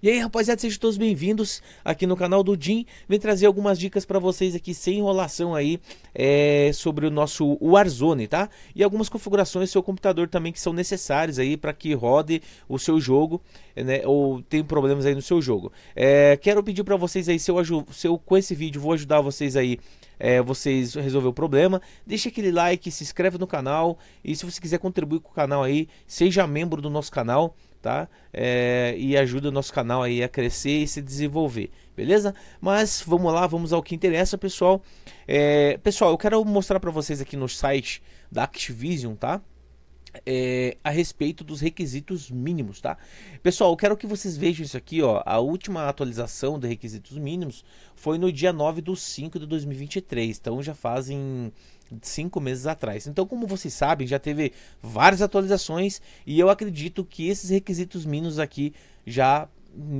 E aí, rapaziada, sejam todos bem-vindos aqui no canal do Jim. Vem trazer algumas dicas para vocês aqui sem enrolação aí é, sobre o nosso Warzone, tá? E algumas configurações do seu computador também que são necessárias aí para que rode o seu jogo, é, né? Ou tem problemas aí no seu jogo. É, quero pedir para vocês aí, se eu, se eu com esse vídeo vou ajudar vocês aí é, vocês resolver o problema. Deixa aquele like, se inscreve no canal e se você quiser contribuir com o canal aí, seja membro do nosso canal tá? É, e ajuda o nosso canal aí a crescer e se desenvolver, beleza? Mas vamos lá, vamos ao que interessa, pessoal. É, pessoal, eu quero mostrar para vocês aqui no site da Activision, tá? é, a respeito dos requisitos mínimos, tá? Pessoal, eu quero que vocês vejam isso aqui, ó. A última atualização de requisitos mínimos foi no dia 9 de 5 de 2023, então já fazem cinco meses atrás. Então, como vocês sabem, já teve várias atualizações e eu acredito que esses requisitos mínimos aqui já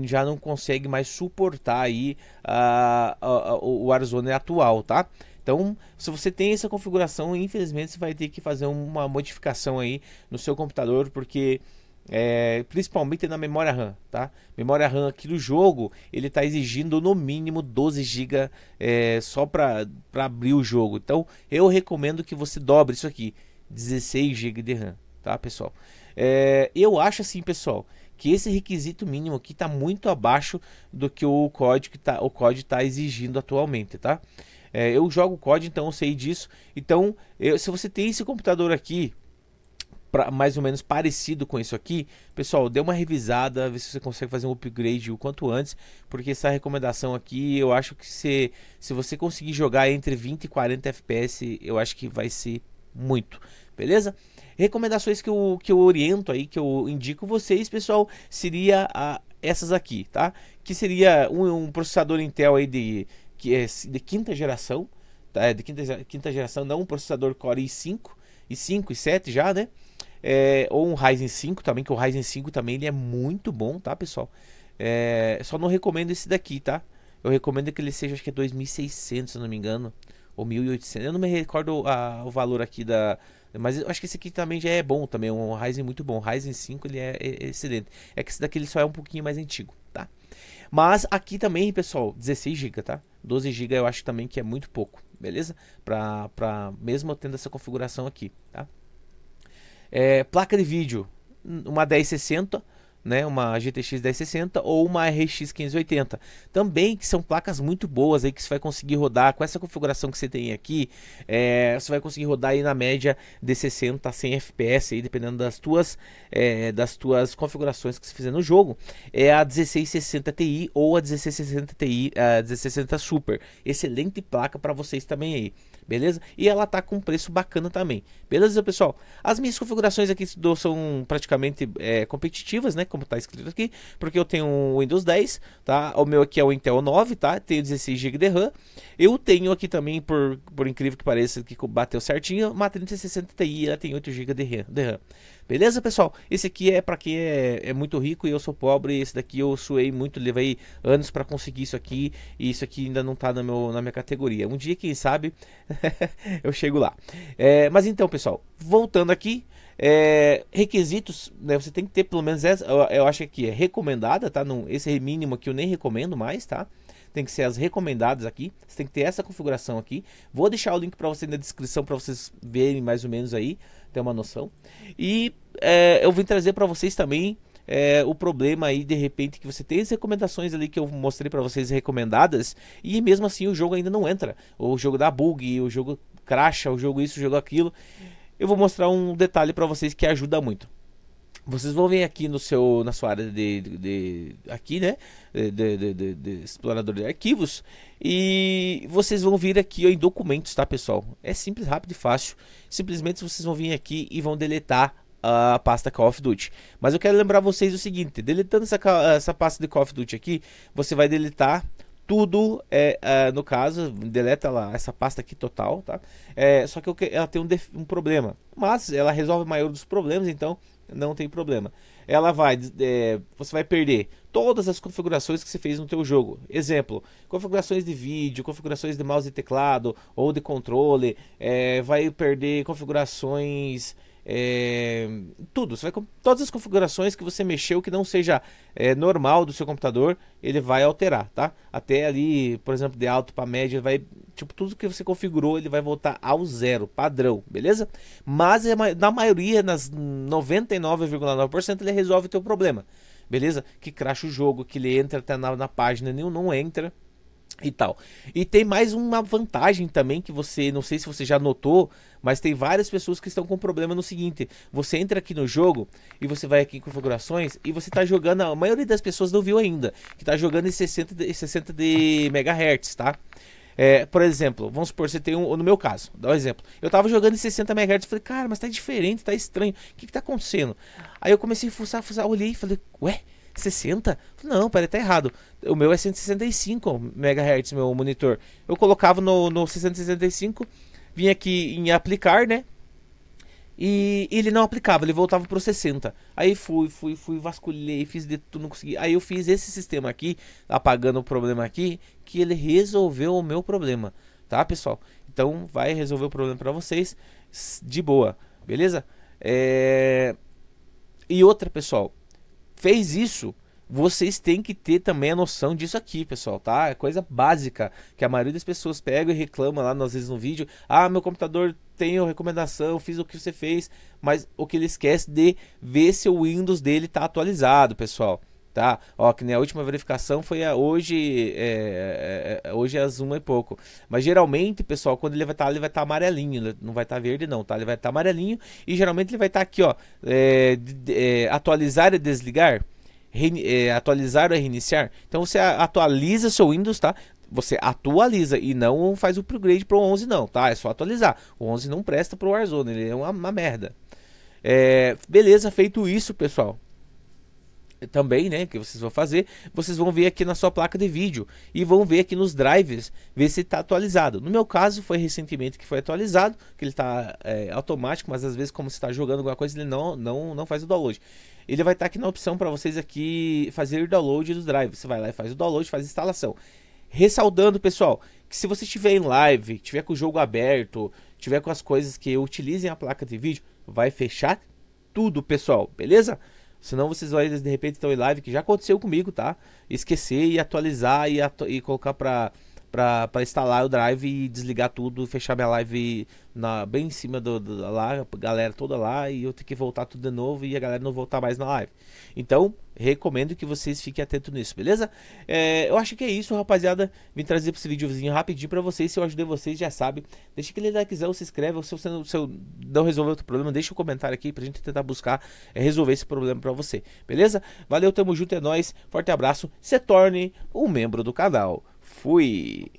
já não consegue mais suportar aí uh, uh, uh, o Arizona atual, tá? Então, se você tem essa configuração, infelizmente você vai ter que fazer uma modificação aí no seu computador, porque é, principalmente na memória RAM, tá? Memória RAM aqui do jogo, ele está exigindo no mínimo 12 GB é, só para abrir o jogo. Então, eu recomendo que você dobre isso aqui, 16 GB de RAM, tá, pessoal? É, eu acho assim, pessoal, que esse requisito mínimo aqui está muito abaixo do que o código está o código tá exigindo atualmente, tá? É, eu jogo COD, então eu sei disso. Então, eu, se você tem esse computador aqui, pra, mais ou menos parecido com isso aqui, pessoal, dê uma revisada, vê se você consegue fazer um upgrade o quanto antes, porque essa recomendação aqui, eu acho que se, se você conseguir jogar entre 20 e 40 FPS, eu acho que vai ser muito, beleza? Recomendações que eu, que eu oriento aí, que eu indico vocês, pessoal, seria a, essas aqui, tá? Que seria um, um processador Intel aí de que é de quinta geração, tá? É de quinta, quinta geração, não um processador Core i5, i5 e 7 já, né? É, ou um Ryzen 5 também, que o Ryzen 5 também ele é muito bom, tá, pessoal? É, só não recomendo esse daqui, tá? Eu recomendo que ele seja, acho que é 2600, se não me engano, ou 1800. Eu não me recordo a, o valor aqui da, mas eu acho que esse aqui também já é bom também, um Ryzen muito bom. O Ryzen 5 ele é, é, é, excelente. É que esse daqui ele só é um pouquinho mais antigo, tá? Mas aqui também, pessoal, 16 GB, tá? 12 GB eu acho também que é muito pouco, beleza? Pra, pra, mesmo tendo essa configuração aqui, tá? É, placa de vídeo, hum, uma 1060 né, uma GTX 1060 ou uma RX 580. Também que são placas muito boas aí que você vai conseguir rodar com essa configuração que você tem aqui, é, você vai conseguir rodar aí na média de 60 a 100 FPS aí dependendo das tuas é, das tuas configurações que você fizer no jogo. É a 1660 Ti ou a 1660 Ti, a 1660 Super. Excelente placa para vocês também aí beleza? E ela tá com um preço bacana também, beleza, pessoal? As minhas configurações aqui são praticamente é, competitivas, né? como está escrito aqui, porque eu tenho um Windows 10, tá? O meu aqui é o Intel 9, tá? Tenho 16 GB de RAM. Eu tenho aqui também, por, por incrível que pareça, que bateu certinho, uma 3060 Ti, ela tem 8 GB de RAM. Beleza, pessoal? Esse aqui é para quem é, é muito rico e eu sou pobre. Esse daqui eu suei muito, levei anos para conseguir isso aqui. E isso aqui ainda não tá no meu, na minha categoria. Um dia, quem sabe, eu chego lá. É, mas então, pessoal, voltando aqui. É, requisitos, né, você tem que ter pelo menos essa, eu, eu acho que é recomendada, tá? Não, esse é mínimo aqui eu nem recomendo mais, tá? Tem que ser as recomendadas aqui. Você tem que ter essa configuração aqui. Vou deixar o link para você na descrição para vocês verem mais ou menos aí, ter uma noção. E é, eu vim trazer para vocês também é, o problema aí de repente que você tem as recomendações ali que eu mostrei para vocês recomendadas e mesmo assim o jogo ainda não entra. O jogo dá bug, o jogo cracha, o jogo isso, o jogo aquilo eu vou mostrar um detalhe para vocês que ajuda muito. Vocês vão vir aqui no seu, na sua área de, de, de aqui, né, de, de, explorador de arquivos e vocês vão vir aqui ó, em documentos, tá, pessoal? É simples, rápido e fácil. Simplesmente vocês vão vir aqui e vão deletar a pasta Call of Duty. Mas eu quero lembrar vocês o seguinte, deletando essa, essa pasta de Call of Duty aqui, você vai deletar tudo é, é, no caso deleta essa pasta aqui total tá é, só que ela tem um, um, problema mas ela resolve o maior dos problemas então não tem problema ela vai é, você vai perder todas as configurações que você fez no teu jogo exemplo configurações de vídeo configurações de mouse e teclado ou de controle é, vai perder configurações é, tudo. Você vai com todas as configurações que você mexeu que não seja é, normal do seu computador, ele vai alterar, tá? Até ali, por exemplo, de alto para médio, vai tipo tudo que você configurou, ele vai voltar ao zero, padrão, beleza? Mas é na maioria, nas 99,9%, ele resolve o teu problema. Beleza? Que cracha o jogo, que ele entra até na, na página, nenhum não entra, e tal. E tem mais uma vantagem também que você, não sei se você já notou, mas tem várias pessoas que estão com problema no seguinte: você entra aqui no jogo e você vai aqui em configurações e você está jogando, a maioria das pessoas não viu ainda, que está jogando em 60 de, 60 de megahertz, tá? É, por exemplo, vamos supor, você tem um. No meu caso, dá um exemplo. Eu tava jogando em 60 MHz e falei, cara, mas tá diferente, tá estranho. O que, que tá acontecendo? Aí eu comecei a fuçar, fuçar, olhei e falei, ué, 160? Não, peraí, tá errado. O meu é 165 MHz, meu monitor. Eu colocava no, no 665, vinha aqui em aplicar, né? E ele não aplicava, ele voltava pro 60. Aí fui, fui, fui, vasculhei, fiz de tudo, não consegui. Aí eu fiz esse sistema aqui, apagando o problema aqui, que ele resolveu o meu problema, tá, pessoal? Então vai resolver o problema para vocês de boa, beleza? É... E outra, pessoal, fez isso, vocês têm que ter também a noção disso aqui, pessoal, tá? É coisa básica que a maioria das pessoas pega e reclama lá, às vezes no vídeo. Ah, meu computador tem recomendação, fiz o que você fez, mas o que ele esquece de ver se o Windows dele tá atualizado, pessoal tá? Ó, que nem a última verificação foi a hoje, é, é, é hoje é às uma e pouco. Mas geralmente, pessoal, quando ele vai estar, tá, ele vai estar tá amarelinho, não vai estar tá verde não, tá? Ele vai estar tá amarelinho e geralmente ele vai estar tá aqui, ó, é, é, atualizar e desligar. atualizar ou reiniciar. Então você atualiza seu Windows, tá? você atualiza e não faz o upgrade pro 11 não, tá? É só atualizar. O 11 não presta pro Warzone, ele é uma, uma merda. É, beleza, feito isso, pessoal também, né, que vocês vão fazer, vocês vão ver aqui na sua placa de vídeo e vão ver aqui nos drivers, ver se está atualizado. No meu caso, foi recentemente que foi atualizado, que ele está é, automático, mas às vezes como você está jogando alguma coisa, ele não, não, não faz o download. Ele vai estar tá aqui na opção para vocês aqui fazer o download dos drive. Você vai lá e faz o download, faz a instalação. Ressaltando, pessoal, que se você estiver em live, tiver com o jogo aberto, tiver com as coisas que utilizem a placa de vídeo, vai fechar tudo, pessoal, beleza? Senão vocês vão, de repente, estão em live, que já aconteceu comigo, tá? Esquecer e atualizar e, atu e colocar pra para instalar o drive e desligar tudo, fechar minha live na, bem em cima do, do, lá, galera toda lá, e eu ter que voltar tudo de novo e a galera não voltar mais na live. Então, recomendo que vocês fiquem atentos nisso, beleza? É, eu acho que é isso, rapaziada. Vim trazer para esse videozinho rapidinho para vocês. Se eu ajudei vocês, já sabe. Deixa aquele likezão, se inscreve. Se você não, se eu não resolver outro problema, deixa um comentário aqui pra gente tentar buscar é, resolver esse problema para você, beleza? Valeu, tamo junto, é nóis. Forte abraço. Se torne um membro do canal. Fui!